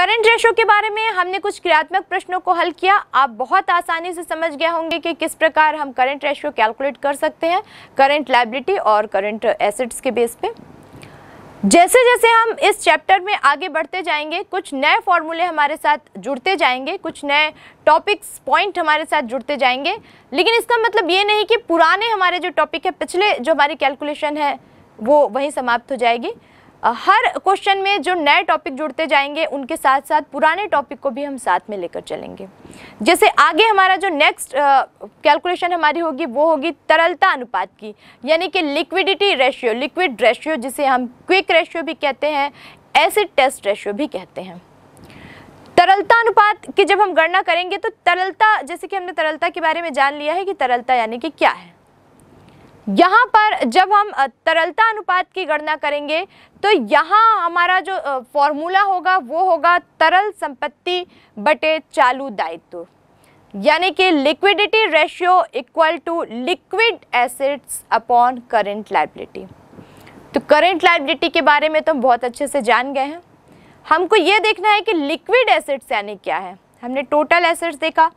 Current ratio के बारे में हमने कुछ क्रियात्मक प्रश्नों को हल किया आप बहुत आसानी से समझ गए होंगे कि किस प्रकार हम करंट रेशो कैलकुलेट कर सकते हैं करंट लाइबिलिटी और करंट एसेट्स के बेस पे जैसे जैसे हम इस चैप्टर में आगे बढ़ते जाएंगे कुछ नए फॉर्मूले हमारे साथ जुड़ते जाएंगे कुछ नए टॉपिक्स पॉइंट हमारे साथ जुड़ते जाएंगे लेकिन इसका मतलब ये नहीं कि पुराने हमारे जो टॉपिक है पिछले जो हमारी कैलकुलेशन है वो वहीं समाप्त हो जाएगी हर क्वेश्चन में जो नए टॉपिक जुड़ते जाएंगे उनके साथ साथ पुराने टॉपिक को भी हम साथ में लेकर चलेंगे जैसे आगे हमारा जो नेक्स्ट कैलकुलेशन हमारी होगी वो होगी तरलता अनुपात की यानी कि लिक्विडिटी रेशियो लिक्विड रेशियो जिसे हम क्विक रेशियो भी कहते हैं एसिड टेस्ट रेशियो भी कहते हैं तरलता अनुपात की जब हम गणना करेंगे तो तरलता जैसे कि हमने तरलता के बारे में जान लिया है कि तरलता यानी कि क्या है यहाँ पर जब हम तरलता अनुपात की गणना करेंगे तो यहाँ हमारा जो फॉर्मूला होगा वो होगा तरल संपत्ति बटे चालू दायित्व यानी कि liquidity ratio equal to liquid assets upon current liability तो करेंट लाइबिलिटी के बारे में तो हम बहुत अच्छे से जान गए हैं हमको ये देखना है कि लिक्विड एसिड्स यानी क्या है हमने टोटल एसेट्स देखा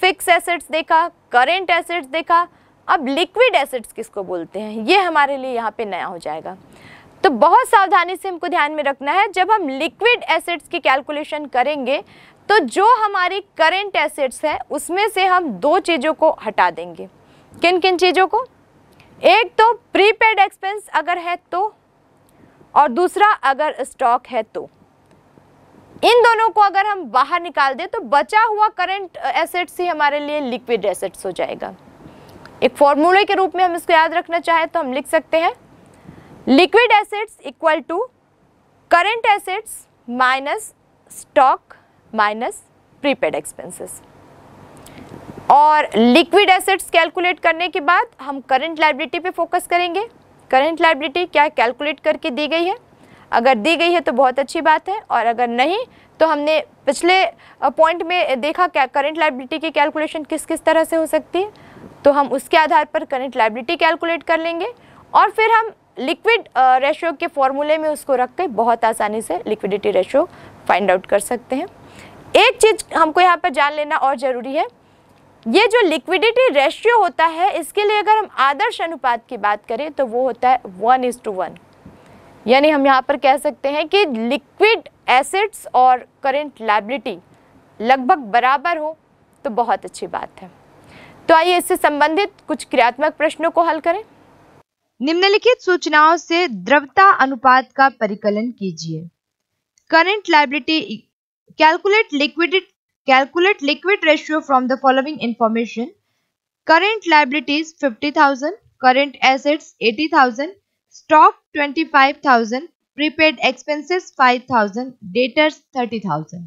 फिक्स एसिड्स देखा करेंट एसिड्स देखा अब लिक्विड एसिड्स किसको बोलते हैं ये हमारे लिए यहाँ पे नया हो जाएगा तो बहुत सावधानी से हमको ध्यान में रखना है जब हम लिक्विड एसिड्स की कैलकुलेशन करेंगे तो जो हमारे करेंट एसिड्स हैं उसमें से हम दो चीज़ों को हटा देंगे किन किन चीज़ों को एक तो प्रीपेड एक्सपेंस अगर है तो और दूसरा अगर स्टॉक है तो इन दोनों को अगर हम बाहर निकाल दें तो बचा हुआ करंट एसेट्स ही हमारे लिए लिक्विड एसेट्स हो जाएगा एक फॉर्मूले के रूप में हम इसको याद रखना चाहें तो हम लिख सकते हैं liquid assets equal to current assets minus stock minus prepaid expenses और लिक्विड एसेट्स कैलकुलेट करने के बाद हम करंट लाइबिलिटी पे फोकस करेंगे करंट लाइबिलिटी क्या कैलकुलेट करके दी गई है अगर दी गई है तो बहुत अच्छी बात है और अगर नहीं तो हमने पिछले पॉइंट में देखा क्या करंट लाइबिलिटी की कैलकुलेशन किस किस तरह से हो सकती है तो हम उसके आधार पर करंट लाइबिलिटी कैलकुलेट कर लेंगे और फिर हम लिक्विड रेशियो के फॉर्मूले में उसको रख के बहुत आसानी से लिक्विडिटी रेशियो फाइंड आउट कर सकते हैं एक चीज़ हमको यहाँ पर जान लेना और ज़रूरी है ये जो लिक्विडिटी रेशियो होता है इसके लिए अगर हम आदर्श अनुपात की बात करें तो वो होता है वन इज टू वन यानी हम यहाँ पर कह सकते हैं कि लिक्विड एसिड्स और करेंट लाइबिलिटी लगभग बराबर हो तो बहुत अच्छी बात है तो आइए इससे संबंधित कुछ क्रियात्मक प्रश्नों को हल करें निम्नलिखित सूचनाओं से द्रवता अनुपात का परिकलन कीजिए current liability calculate liquidity calculate liquid ratio from the following information current liabilities 50,000 current assets 80,000 stock 25,000 prepaid expenses 5000 debtors 30000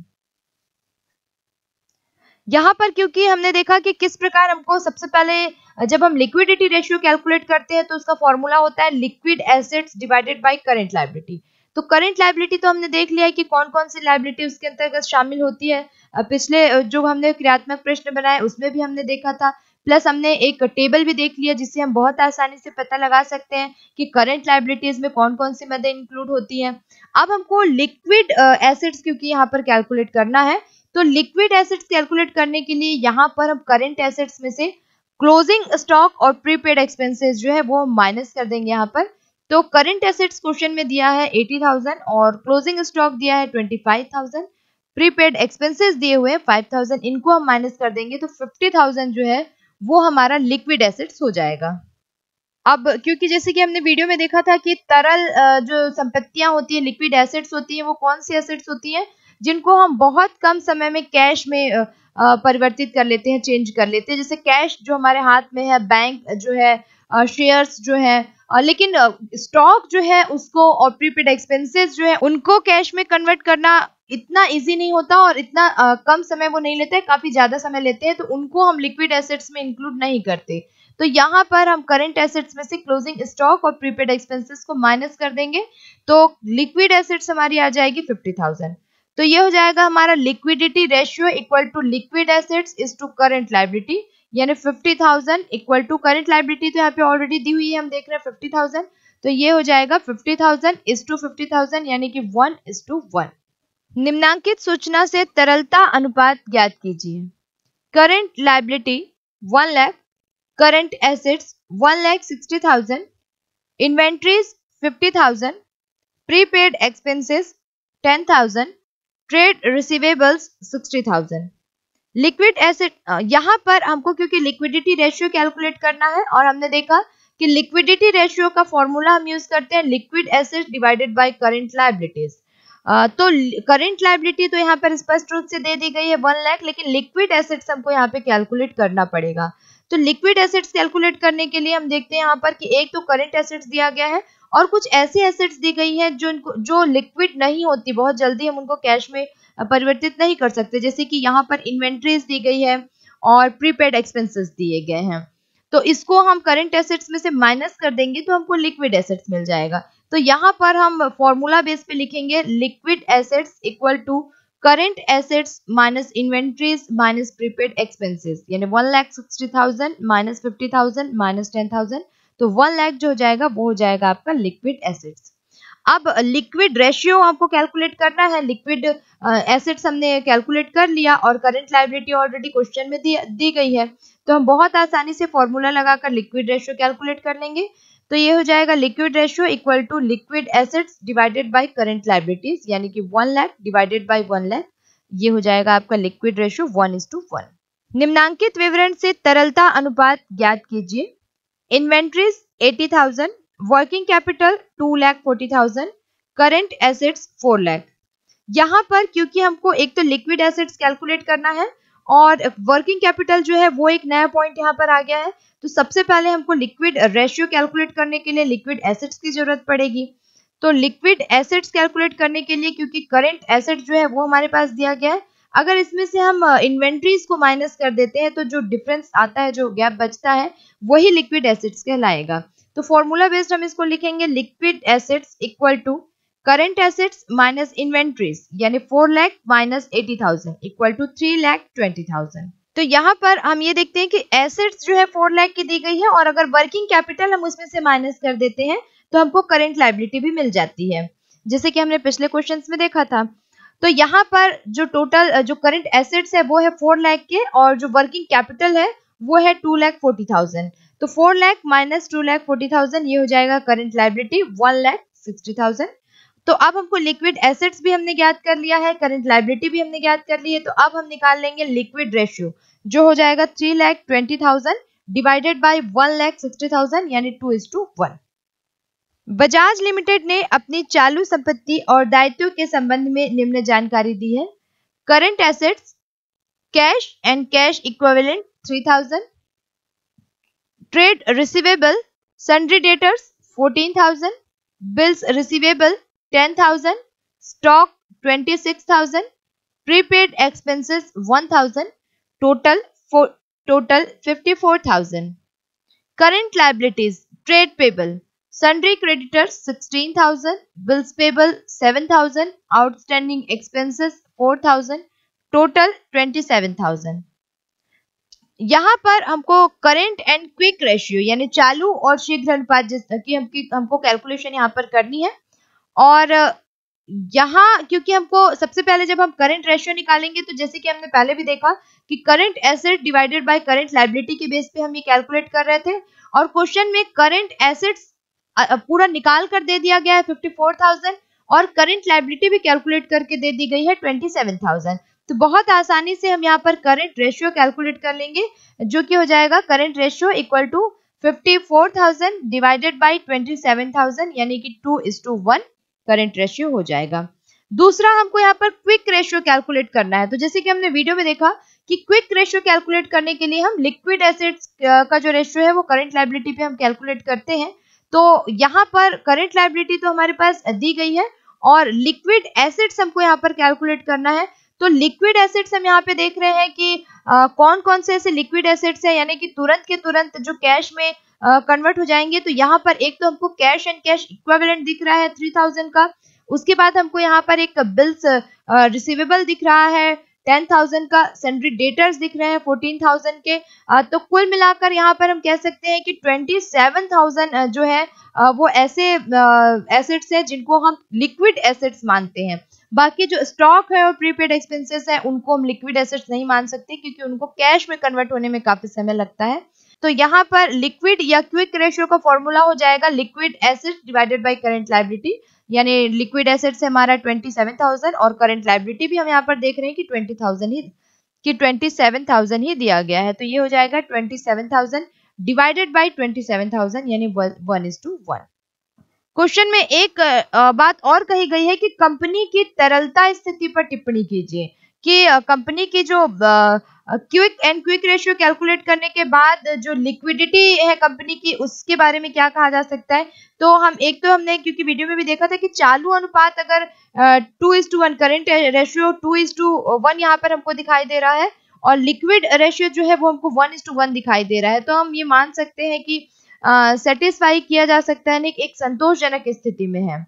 यहाँ पर क्योंकि हमने देखा कि किस प्रकार हमको सबसे पहले जब हम लिक्विडिटी रेशियो कैलकुलेट करते हैं तो उसका फॉर्मूला होता है liquid assets divided by current liability तो करंट लाइबिलिटी तो हमने देख लिया है कि कौन कौन सी लाइबिलिटी उसके अंतर्गत शामिल होती है पिछले जो हमने क्रियात्मक प्रश्न बनाए उसमें भी हमने देखा था प्लस हमने एक टेबल भी देख लिया जिससे हम बहुत आसानी से पता लगा सकते हैं कि करंट लाइबिलिटीज में कौन कौन सी मदें इंक्लूड होती हैं अब हमको लिक्विड एसिड्स क्योंकि यहाँ पर कैलकुलेट करना है तो लिक्विड एसेट्स कैलकुलेट करने के लिए यहाँ पर हम करेंट एसेट्स में से क्लोजिंग स्टॉक और प्रीपेड एक्सपेंसेस जो है वो हम माइनस कर देंगे यहाँ पर तो करंट एसेट्स क्वेश्चन में दिया है 80,000 और क्लोजिंग स्टॉक दिया है 25,000 प्रीपेड एक्सपेंसेस दिए हुए 5,000 इनको हम माइनस कर देंगे तो 50,000 जो है वो हमारा लिक्विड एसेट्स हो जाएगा अब क्योंकि जैसे कि हमने वीडियो में देखा था कि तरल जो संपत्तियां होती है लिक्विड एसेट्स होती है वो कौन सी एसेट्स होती है जिनको हम बहुत कम समय में कैश में परिवर्तित कर लेते हैं चेंज कर लेते हैं जैसे कैश जो हमारे हाथ में है बैंक जो है शेयर्स जो है लेकिन स्टॉक जो है उसको और प्रीपेड एक्सपेंसेस जो है उनको कैश में कन्वर्ट करना इतना इजी नहीं होता और इतना कम समय वो नहीं लेते काफ़ी ज़्यादा समय लेते हैं तो उनको हम लिक्विड एसेट्स में इंक्लूड नहीं करते तो यहाँ पर हम करंट एसेट्स में से क्लोजिंग स्टॉक और प्रीपेड एक्सपेंसेस को माइनस कर देंगे तो लिक्विड एसेट्स हमारी आ जाएगी फिफ्टी थाउजेंड तो ये हो जाएगा हमारा liquidity ratio equal to liquid assets is to current liability यानी fifty thousand equal to current liability तो यहाँ पे ऑलरेडी दी हुई है हम देख रहे हैं फिफ्टी थाउजेंड तो ये हो जाएगा fifty thousand is to fifty thousand यानी कि वन इज टू वन निम्नांकित सूचना से तरलता अनुपात ज्ञात कीजिए current liability one lakh current assets one lakh sixty thousand inventories fifty thousand prepaid expenses ten thousand trade receivables 60,000 liquid asset यहाँ पर हमको क्योंकि लिक्विडिटी रेशियो कैलकुलेट करना है और हमने देखा कि लिक्विडिटी रेशियो का फॉर्मूला हम यूज करते हैं liquid asset divided by current liabilities तो करंट लाइबिलिटी तो यहाँ पर स्पष्ट रूप से दे दी गई है वन लैख लेकिन लिक्विड एसेट्स हमको यहाँ पे कैलकुलेट करना पड़ेगा तो लिक्विड एसेट्स कैलकुलेट करने के लिए हम देखते हैं यहाँ पर कि एक तो करंट एसेट्स दिया गया है और कुछ ऐसे एसेट्स दी गई हैं जो इनको जो लिक्विड नहीं होती बहुत जल्दी हम उनको कैश में परिवर्तित नहीं कर सकते जैसे कि यहाँ पर इन्वेंट्रीज दी गई है और प्रीपेड एक्सपेंसेस दिए गए हैं तो इसको हम करंट एसेट्स में से माइनस कर देंगे तो हमको लिक्विड एसेट्स मिल जाएगा तो यहाँ पर हम फॉर्मूला बेस पे लिखेंगे liquid assets equal to current assets minus inventories minus prepaid expenses यानी one lakh sixty thousand minus fifty thousand minus ten thousand तो वन लैख जो हो जाएगा वो हो जाएगा आपका लिक्विड एसेट्स अब लिक्विड रेशियो आपको कैलकुलेट करना है लिक्विड एसेट्स हमने कैलकुलेट कर लिया और करंट लाइबिलिटी ऑलरेडी क्वेश्चन में दी दी गई है तो हम बहुत आसानी से फॉर्मूला लगाकर लिक्विड रेशियो कैलकुलेट कर लेंगे तो ये हो जाएगा liquid ratio equal to liquid assets divided by current liabilities यानी कि one lakh divided by one lakh ये हो जाएगा आपका liquid ratio one is to one निम्नांकित विवरण से तरलता अनुपात ज्ञात कीजिए inventories eighty thousand working capital two lakh forty thousand current assets four lakh यहाँ पर क्योंकि हमको एक तो लिक्विड एसेट्स कैलकुलेट करना है और वर्किंग कैपिटल जो है वो एक नया पॉइंट यहाँ पर आ गया है तो सबसे पहले हमको लिक्विड रेशियो कैलकुलेट करने के लिए लिक्विड एसेट्स की जरूरत पड़ेगी तो लिक्विड एसेट्स कैलकुलेट करने के लिए क्योंकि करेंट एसेट जो है वो हमारे पास दिया गया है अगर इसमें से हम इन्वेंट्रीज को माइनस कर देते हैं तो जो डिफरेंस आता है जो गैप बचता है वही लिक्विड एसेट्स कहलाएगा तो फॉर्मूला बेस्ड हम इसको लिखेंगे liquid assets equal to current assets minus inventories यानी four lakh minus eighty thousand equal to three lakh twenty thousand तो यहाँ पर हम ये देखते हैं कि एसेट्स जो है फोर लैख की दी गई है और अगर वर्किंग कैपिटल हम उसमें से माइनस कर देते हैं तो हमको करेंट लाइबिलिटी भी मिल जाती है जैसे कि हमने पिछले क्वेश्चन में देखा था तो यहाँ पर जो टोटल जो करंट एसेट्स है वो है फोर लैख के और जो वर्किंग कैपिटल है वो है टू लैख फोर्टी थाउजेंड तो four lakh minus two lakh forty thousand ये हो जाएगा current liability one lakh sixty thousand तो अब हमको लिक्विड एसेट्स भी हमने ज्ञात कर लिया है करंट लाइबिलिटी भी हमने ज्ञात कर ली है तो अब हम निकाल लेंगे लिक्विड रेशियो जो हो जाएगा three lakh twenty thousand divided by one lakh sixty thousand यानी two is to one Bajaj limited ने अपनी चालू संपत्ति और दायित्व के संबंध में निम्न जानकारी दी है current assets cash and cash equivalent three thousand trade receivable sundry debtors fourteen thousand bills receivable ten thousand stock twenty six thousand prepaid expenses one thousand total total fifty four thousand current liabilities trade creditors sixteen thousand bills payable seven thousand outstanding expenses four thousand total twenty seven thousand यहाँ पर हमको current and quick ratio यानी चालू और शीघ्र अनुपात जिस की हमको कैलकुलेशन यहाँ पर करनी है और यहाँ क्योंकि हमको सबसे पहले जब हम करंट रेशियो निकालेंगे तो जैसे कि हमने पहले भी देखा कि current asset divided by current liability के बेस पे हम ये कैलकुलेट कर रहे थे और क्वेश्चन में करंट एसेट्स पूरा निकाल कर दे दिया गया है 54,000 और करंट लाइबिलिटी भी कैलकुलेट करके दे दी गई है 27,000 तो बहुत आसानी से हम यहाँ पर करंट रेशियो कैलकुलेट कर लेंगे जो कि हो जाएगा current ratio equal to fifty divided by twenty यानी कि is to one current ratio हो जाएगा दूसरा हमको यहाँ पर क्विक रेशियो कैलकुलेट करना है तो जैसे कि हमने वीडियो में देखा कि क्विक रेशियो कैलकुलेट करने के लिए हम लिक्विड एसेट्स का जो रेशियो है वो करंट लाइबिलिटी पे हम कैलकुलेट करते हैं तो यहाँ पर करंट लाइबिलिटी तो हमारे पास दी गई है और लिक्विड एसेट्स हमको यहाँ पर कैलकुलेट करना है तो लिक्विड एसेट्स हम यहाँ पे देख रहे हैं कि आ, कौन कौन से ऐसे लिक्विड एसेट्स है यानी कि तुरंत के तुरंत जो कैश में कन्वर्ट uh, हो जाएंगे तो यहाँ पर एक तो हमको कैश एंड कैश इक्वेलेंट दिख रहा है थ्री थाउजेंड का उसके बाद हमको यहाँ पर एक बिल्स रिसीवेबल uh, दिख रहा है टेन थाउजेंड का सेंड्री डेटर्स दिख रहे हैं फोर्टीन थाउजेंड के uh, तो कुल मिलाकर यहाँ पर हम कह सकते हैं कि ट्वेंटी सेवन थाउजेंड जो है वो ऐसे एसेट्स हैं जिनको हम लिक्विड एसेट्स मानते हैं बाकी जो स्टॉक है और प्रीपेड एक्सपेंसेस है उनको हम लिक्विड एसेट्स नहीं मान सकते क्योंकि उनको कैश में कन्वर्ट होने में काफी समय लगता है तो यहाँ पर लिक्विड या क्विक रेशियो का फॉर्मूला हो जाएगा liquid acid divided by current liability यानी लिक्विड एसिड से हमारा ट्वेंटी सेवन थाउजेंड और करंट लाइबिलिटी भी हम यहाँ पर देख रहे हैं कि ट्वेंटी थाउजेंड ही कि ट्वेंटी सेवन थाउजेंड ही दिया गया है तो ये हो जाएगा twenty seven thousand divided by twenty seven thousand यानी one is to one question में एक बात और कही गई है कि कंपनी की तरलता स्थिति पर टिप्पणी कीजिए कि कंपनी की जो quick and quick ratio calculate करने के बाद जो लिक्विडिटी है कंपनी की उसके बारे में क्या कहा जा सकता है तो हम एक तो हमने क्योंकि वीडियो में भी देखा था कि चालू अनुपात अगर two is to one current ratio two is to one यहाँ पर हमको दिखाई दे रहा है और लिक्विड रेशियो जो है वो हमको वन इज टू वन दिखाई दे रहा है तो हम ये मान सकते हैं कि सेटिस्फाई किया जा सकता है एक संतोषजनक स्थिति में है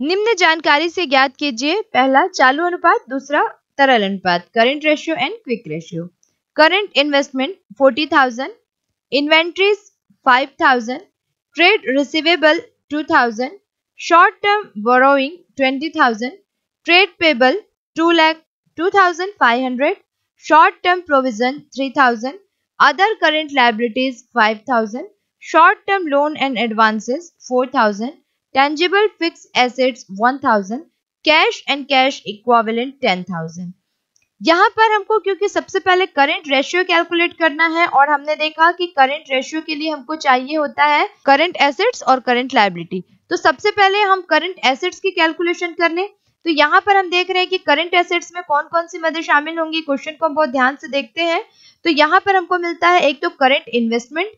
निम्न जानकारी से ज्ञात कीजिए पहला चालू अनुपात दूसरा Taral Anupat, current ratio and quick ratio. Current investment 40,000, inventories 5,000, trade receivable 2,000, short term borrowing 20,000, trade payable 2 lakh 2,500, short term provision 3,000, other current liabilities 5,000, short term loan and advances 4,000, tangible fixed assets 1,000, cash and cash equivalent ten thousand यहाँ पर हमको क्योंकि सबसे पहले current ratio calculate करना है और हमने देखा कि करंट रेशियो के लिए हमको चाहिए होता है करंट एसेट्स और करंट लाइबिलिटी तो सबसे पहले हम करंट एसेट्स की कैलकुलेशन कर लें तो यहाँ पर हम देख रहे हैं कि करंट एसेट्स में कौन कौन सी मदें शामिल होंगी क्वेश्चन को हम बहुत ध्यान से देखते हैं तो यहाँ पर हमको मिलता है एक तो current investment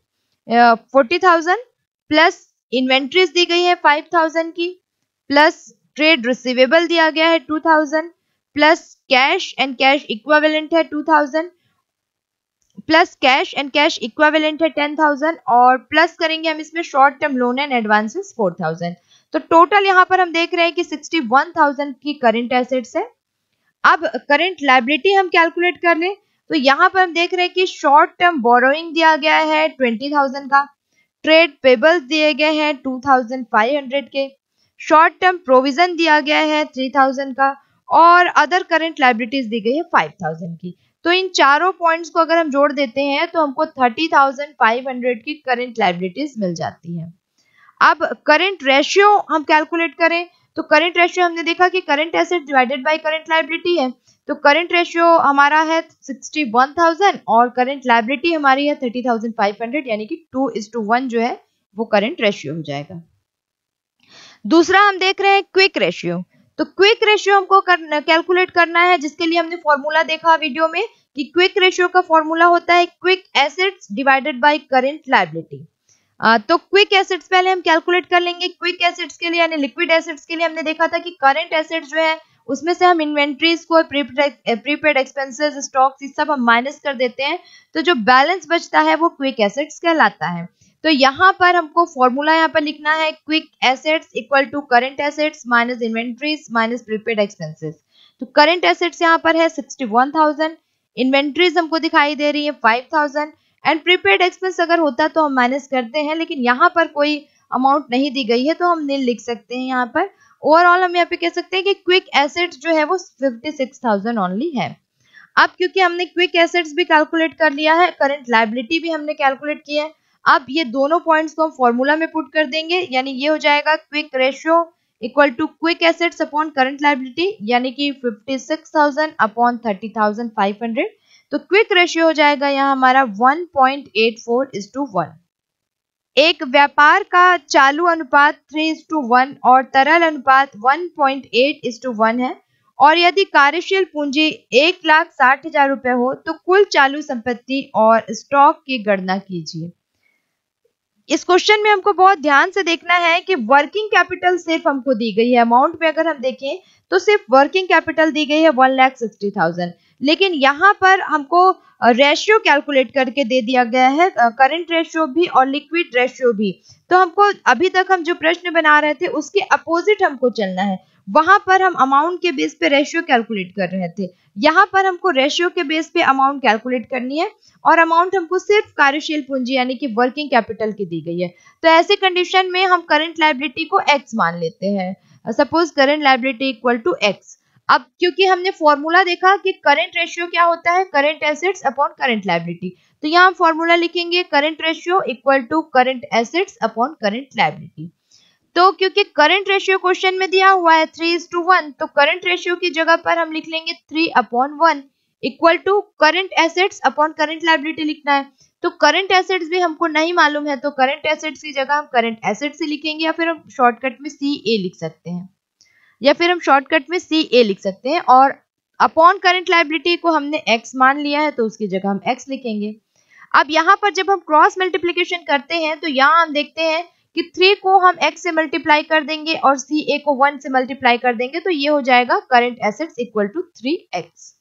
forty thousand plus inventories दी गई है फाइव थाउजेंड की प्लस ट्रेड रिसीवेबल दिया गया है two thousand plus cash and cash equivalent है two thousand plus cash and cash equivalent है टेन थाउजेंड और प्लस करेंगे हम इसमें short term loan and advances four thousand तो टोटल यहां पर हम देख रहे हैं कि सिक्सटी वन थाउजेंड की करेंट एसेट्स है अब करेंट लाइबिलिटी हम कैलकुलेट कर लें तो यहां पर हम देख रहे हैं कि शॉर्ट टर्म बोरोइंग दिया गया है ट्वेंटी थाउजेंड का ट्रेड पेबल्स दिए गए हैं टू थाउजेंड फाइव हंड्रेड के शॉर्ट टर्म प्रोविजन दिया गया है थ्री थाउजेंड का और अदर करेंट लाइब्रिटीज दी गई है फाइव थाउजेंड की तो इन चारों पॉइंट्स को अगर हम जोड़ देते हैं तो हमको थर्टी थाउजेंड फाइव हंड्रेड की करेंट लाइब्रिटीज मिल जाती है अब करंट रेशियो हम कैलकुलेट करें तो करेंट रेशियो हमने देखा कि current asset divided by current liability है तो करंट रेशियो हमारा है 61,000 और करंट लाइबिलिटी हमारी है 30,500 यानी कि टू इज टू वन जो है वो करंट रेशियो हो जाएगा दूसरा हम देख रहे हैं क्विक रेशियो तो क्विक रेशियो हमको कैलकुलेट कर, करना है जिसके लिए हमने फॉर्मूला देखा वीडियो में कि क्विक रेशियो का फॉर्मूला होता है quick assets divided by current liability तो क्विक एसेट्स पहले हम कैलकुलेट कर लेंगे क्विक एसेट्स के लिए यानी लिक्विड एसेट्स के लिए हमने देखा था कि करंट एसेट्स जो है उसमें से हम इन्वेंट्रीज को प्रीपेड एक्सपेंसेस स्टॉक्स ये सब हम माइनस कर देते हैं तो जो बैलेंस बचता है वो क्विक एसेट्स कहलाता है तो यहाँ पर हमको फॉर्मूला यहाँ पर लिखना है quick assets equal to current assets minus inventories minus prepaid expenses तो करेंट एसेट्स यहाँ पर है सिक्सटी वन थाउजेंड इन्वेंट्रीज हमको दिखाई दे रही है five thousand and prepaid expense अगर होता तो हम माइनस करते हैं लेकिन यहाँ पर कोई अमाउंट नहीं दी गई है तो हम नील लिख सकते हैं यहाँ पर ओवरऑल हम यहाँ पे कह सकते हैं कि क्विक एसेट्स जो है वो फिफ्टी सिक्स थाउजेंड ओनली है अब क्योंकि हमने क्विक एसेट्स भी कैलकुलेट कर लिया है करंट लाइबिलिटी भी हमने कैलकुलेट की है अब ये दोनों पॉइंट्स को हम फॉर्मूला में पुट कर देंगे यानी ये हो जाएगा quick ratio equal to quick assets upon current liability यानी कि 56,000 अपॉन 30,500 तो क्विक रेशियो हो जाएगा यहाँ हमारा 1.84 पॉइंट इज टू वन एक व्यापार का चालू अनुपात थ्री इज टू वन और तरल अनुपात one point is to one है और यदि कार्यशील पूंजी एक लाख साठ हजार रुपए हो तो कुल चालू संपत्ति और स्टॉक की गणना कीजिए इस क्वेश्चन में हमको बहुत ध्यान से देखना है कि वर्किंग कैपिटल सिर्फ हमको दी गई है अमाउंट में अगर हम देखें तो सिर्फ वर्किंग कैपिटल दी गई है वन लैख सिक्सटी थाउजेंड लेकिन यहाँ पर हमको रेशियो कैलकुलेट करके दे दिया गया है करंट रेशियो भी और लिक्विड रेशियो भी तो हमको अभी तक हम जो प्रश्न बना रहे थे उसके अपोजिट हमको चलना है वहां पर हम अमाउंट के बेस पे रेशियो कैलकुलेट कर रहे थे यहाँ पर हमको रेशियो के बेस पे अमाउंट कैलकुलेट करनी है और अमाउंट हमको सिर्फ कार्यशील पूंजी यानी कि वर्किंग कैपिटल की दी गई है तो ऐसे कंडीशन में हम करंट लाइबिलिटी को एक्स मान लेते हैं suppose current liability equal to x अब क्योंकि हमने फॉर्मूला देखा कि करंट रेशियो क्या होता है current assets upon current liability तो यहाँ हम फॉर्मूला लिखेंगे current ratio equal to current assets upon current liability तो क्योंकि करंट रेशियो क्वेश्चन में दिया हुआ है थ्री इज टू वन तो करंट रेशियो की जगह पर हम लिख लेंगे three upon one equal to current assets upon current liability लिखना है तो करंट एसेट्स भी हमको नहीं मालूम है तो करंट एसेट्स की जगह हम करंट एसेट्स ही लिखेंगे या फिर हम शॉर्टकट में सी ए लिख सकते हैं या फिर हम शॉर्टकट में सी ए लिख सकते हैं और अपॉन करंट लाइबिलिटी को हमने एक्स मान लिया है तो उसकी जगह हम एक्स लिखेंगे अब यहाँ पर जब हम क्रॉस मल्टीप्लीकेशन करते हैं तो यहाँ हम देखते हैं कि थ्री को हम एक्स से मल्टीप्लाई कर देंगे और सी ए को वन से मल्टीप्लाई कर देंगे तो ये हो जाएगा current assets equal to three x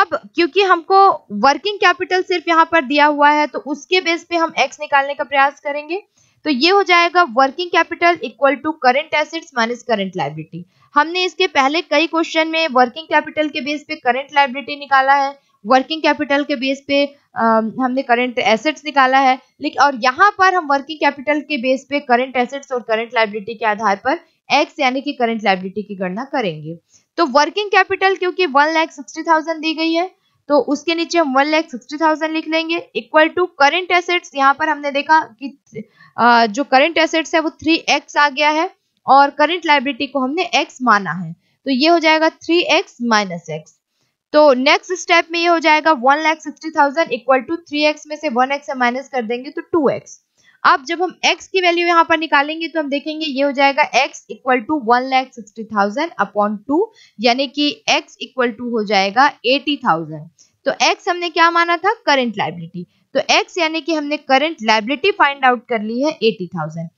अब क्योंकि हमको वर्किंग कैपिटल सिर्फ यहाँ पर दिया हुआ है तो उसके बेस पे हम एक्स निकालने का प्रयास करेंगे तो ये हो जाएगा working capital equal to current assets minus current liability हमने इसके पहले कई क्वेश्चन में वर्किंग कैपिटल के बेस पे करंट लाइबिलिटी निकाला है वर्किंग कैपिटल के बेस पे हमने करंट एसेट्स निकाला है लेकिन और यहाँ पर हम वर्किंग कैपिटल के बेस पे करंट एसेट्स और करंट लाइबिलिटी के आधार पर एक्स यानी कि करंट लाइबिलिटी की गणना करेंगे तो वर्किंग कैपिटल क्योंकि वन लाख सिक्सटी थाउजेंड दी गई है तो उसके नीचे हम वन लाख सिक्सटी थाउजेंड लिख लेंगे इक्वल टू करंट एसेट्स यहाँ पर हमने देखा कि जो करंट एसेट्स है वो थ्री एक्स आ गया है और करंट लाइबिलिटी को हमने एक्स माना है तो ये हो जाएगा थ्री एक्स माइनस एक्स तो नेक्स्ट स्टेप में ये हो जाएगा one lakh sixty thousand equal to three x में से वन एक्स माइनस कर देंगे तो टू एक्स अब जब हम x की वैल्यू यहाँ पर निकालेंगे तो हम देखेंगे ये हो जाएगा x equal to one lakh sixty thousand upon two यानी कि x इक्वल टू हो जाएगा एटी थाउजेंड तो x हमने क्या माना था करंट लाइबिलिटी तो x यानी कि हमने करंट लाइबिलिटी फाइंड आउट कर ली है एटी थाउजेंड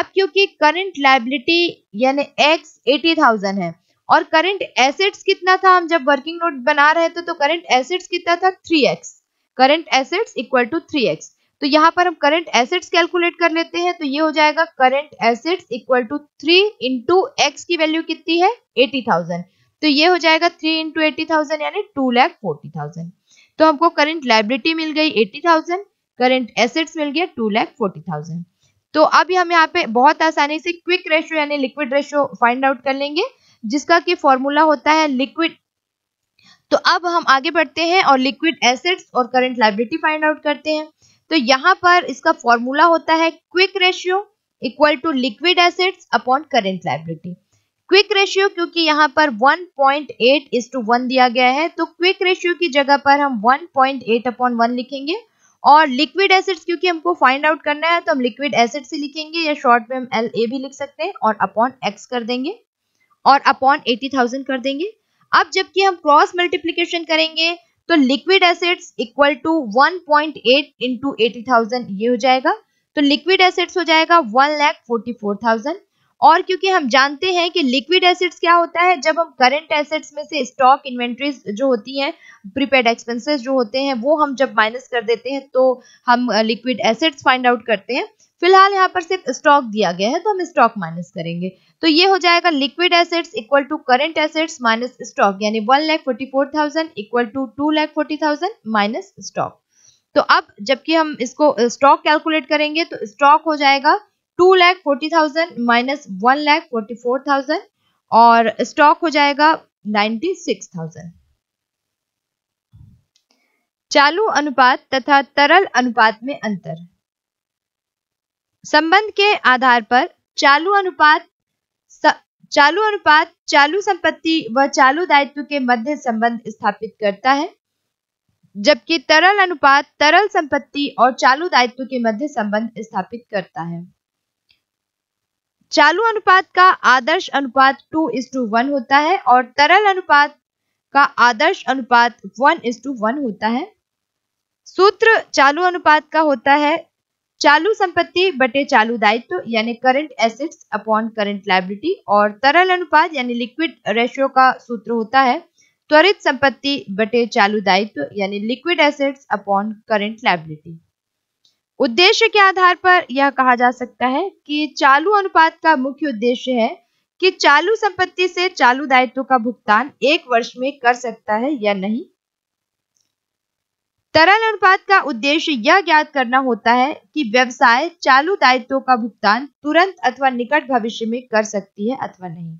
अब क्योंकि करंट लाइबिलिटी यानी x एटी थाउजेंड है और करंट एसेट्स कितना था हम जब वर्किंग नोट बना रहे थे तो करंट एसेट्स कितना था three x current assets equal to three x तो यहाँ पर हम करंट एसेट्स कैलकुलेट कर लेते हैं तो ये हो जाएगा current assets equal to three into x की वैल्यू कितनी है एटी थाउजेंड तो ये हो जाएगा थ्री इंटू एटी थाउजेंड यानी टू लैख फोर्टी थाउजेंड तो हमको करंट लाइब्रिटी मिल गई 80,000 करंट एसेट्स मिल गया टू लैख फोर्टी थाउजेंड तो अभी हम यहाँ पे बहुत आसानी से क्विक रेशियो यानी लिक्विड रेशियो फाइंड आउट कर लेंगे जिसका कि फॉर्मूला होता है लिक्विड तो अब हम आगे बढ़ते हैं और लिक्विड एसेट्स और करंट लाइबिलिटी फाइंड आउट करते हैं तो यहाँ पर इसका फॉर्मूला होता है quick ratio equal to liquid assets upon current liability quick ratio क्योंकि यहाँ पर 1.8 इज टू वन दिया गया है तो क्विक रेशियो की जगह पर हम 1.8 अपॉन वन लिखेंगे और लिक्विड एसेट्स क्योंकि हमको फाइंड आउट करना है तो हम लिक्विड एसेट्स ही लिखेंगे या शॉर्ट में हम एल ए भी लिख सकते हैं और अपॉन एक्स कर देंगे और अपॉन एटी थाउजेंड कर देंगे अब जबकि हम क्रॉस मल्टीप्लीकेशन करेंगे तो liquid assets equal to one point eight into eighty thousand ये हो जाएगा तो लिक्विड एसेट्स हो जाएगा one lakh forty four thousand और क्योंकि हम जानते हैं कि लिक्विड एसिड्स क्या होता है जब हम करंट एसिड्स में से स्टॉक इन्वेंट्रीज जो होती हैं प्रीपेड एक्सपेंसेस जो होते हैं वो हम जब माइनस कर देते हैं तो हम लिक्विड एसिड्स फाइंड आउट करते हैं फिलहाल यहाँ पर सिर्फ स्टॉक दिया गया है तो हम स्टॉक माइनस करेंगे तो ये हो जाएगा liquid assets equal to current assets minus stock यानी one lakh forty four thousand equal to two lakh forty thousand minus stock तो अब जबकि हम इसको स्टॉक कैलकुलेट करेंगे तो स्टॉक हो जाएगा two lakh forty thousand minus one lakh forty four thousand और स्टॉक हो जाएगा नाइन्टी सिक्स थाउजेंड चालू अनुपात तथा तरल अनुपात में अंतर संबंध के आधार पर चालू अनुपात स, चालू अनुपात चालू संपत्ति व चालू दायित्व के मध्य संबंध स्थापित करता है जबकि तरल अनुपात तरल संपत्ति और चालू दायित्व के मध्य संबंध स्थापित करता है चालू अनुपात का आदर्श अनुपात टू इज टू वन होता है और तरल अनुपात का आदर्श अनुपात वन इज टू वन होता है सूत्र चालू अनुपात का होता है चालू संपत्ति बटे चालू दायित्व यानी current assets upon current liability और तरल अनुपात यानी लिक्विड रेशियो का सूत्र होता है त्वरित संपत्ति बटे चालू दायित्व यानी liquid assets upon current liability उद्देश्य के आधार पर यह कहा जा सकता है कि चालू अनुपात का मुख्य उद्देश्य है कि चालू संपत्ति से चालू दायित्व का भुगतान एक वर्ष में कर सकता है या नहीं तरल अनुपात का उद्देश्य यह ज्ञात करना होता है कि व्यवसाय चालू दायित्व का भुगतान तुरंत अथवा निकट भविष्य में कर सकती है अथवा नहीं